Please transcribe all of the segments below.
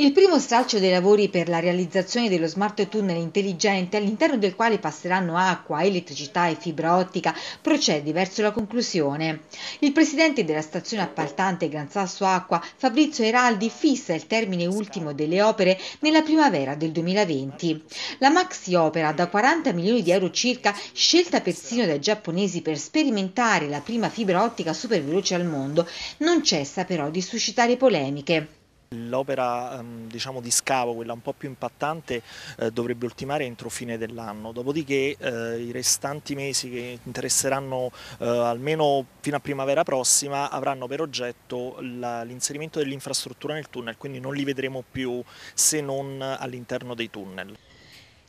Il primo stralcio dei lavori per la realizzazione dello smart tunnel intelligente, all'interno del quale passeranno acqua, elettricità e fibra ottica, procede verso la conclusione. Il presidente della stazione appaltante Gran Sasso Acqua, Fabrizio Eraldi, fissa il termine ultimo delle opere nella primavera del 2020. La maxi opera da 40 milioni di euro circa, scelta persino dai giapponesi per sperimentare la prima fibra ottica super veloce al mondo, non cessa però di suscitare polemiche. L'opera ehm, diciamo, di scavo, quella un po' più impattante, eh, dovrebbe ultimare entro fine dell'anno, dopodiché eh, i restanti mesi che interesseranno eh, almeno fino a primavera prossima avranno per oggetto l'inserimento dell'infrastruttura nel tunnel, quindi non li vedremo più se non all'interno dei tunnel.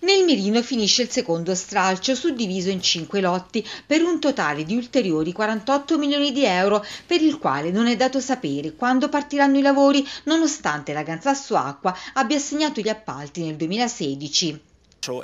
Nel mirino finisce il secondo stralcio suddiviso in cinque lotti per un totale di ulteriori 48 milioni di euro per il quale non è dato sapere quando partiranno i lavori nonostante la Ganzasso Acqua abbia assegnato gli appalti nel 2016.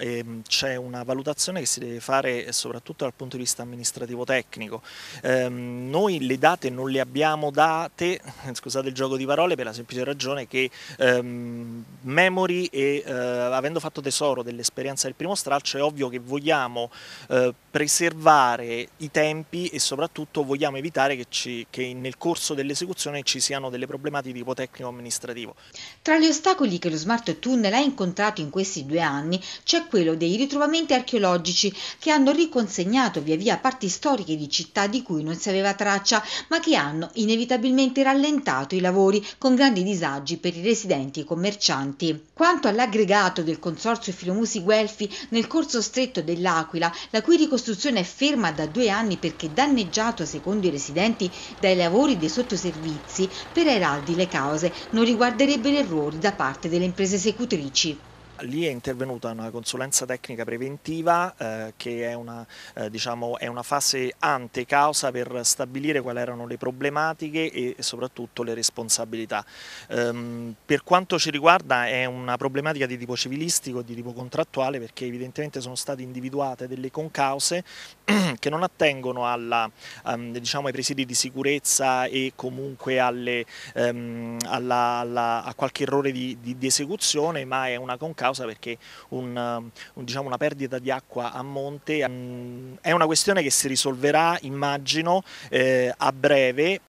Ehm, c'è una valutazione che si deve fare soprattutto dal punto di vista amministrativo tecnico. Ehm, noi le date non le abbiamo date, scusate il gioco di parole, per la semplice ragione che ehm, Memory e eh, avendo fatto tesoro dell'esperienza del primo stralcio è ovvio che vogliamo eh, preservare i tempi e soprattutto vogliamo evitare che, ci, che nel corso dell'esecuzione ci siano delle problematiche di tipo tecnico-amministrativo. Tra gli ostacoli che lo smart tunnel ha incontrato in questi due anni c'è quello dei ritrovamenti archeologici che hanno riconsegnato via via parti storiche di città di cui non si aveva traccia, ma che hanno inevitabilmente rallentato i lavori con grandi disagi per i residenti e i commercianti. Quanto all'aggregato del Consorzio Filomusi Guelfi nel corso stretto dell'Aquila, la cui ricostruzione è ferma da due anni perché danneggiato, secondo i residenti, dai lavori dei sottoservizi, per Eraldi le cause non riguarderebbero errori da parte delle imprese esecutrici lì è intervenuta una consulenza tecnica preventiva eh, che è una, eh, diciamo, è una, fase ante causa per stabilire quali erano le problematiche e, soprattutto le responsabilità. Ehm, per quanto ci riguarda è una problematica di tipo civilistico, di tipo contrattuale perché evidentemente sono state individuate delle concause che non attengono alla, um, diciamo, ai presidi di sicurezza e comunque alle, um, alla, alla, a qualche errore di, di, di esecuzione ma è una concausa causa perché un, um, un, diciamo una perdita di acqua a monte mm, è una questione che si risolverà immagino eh, a breve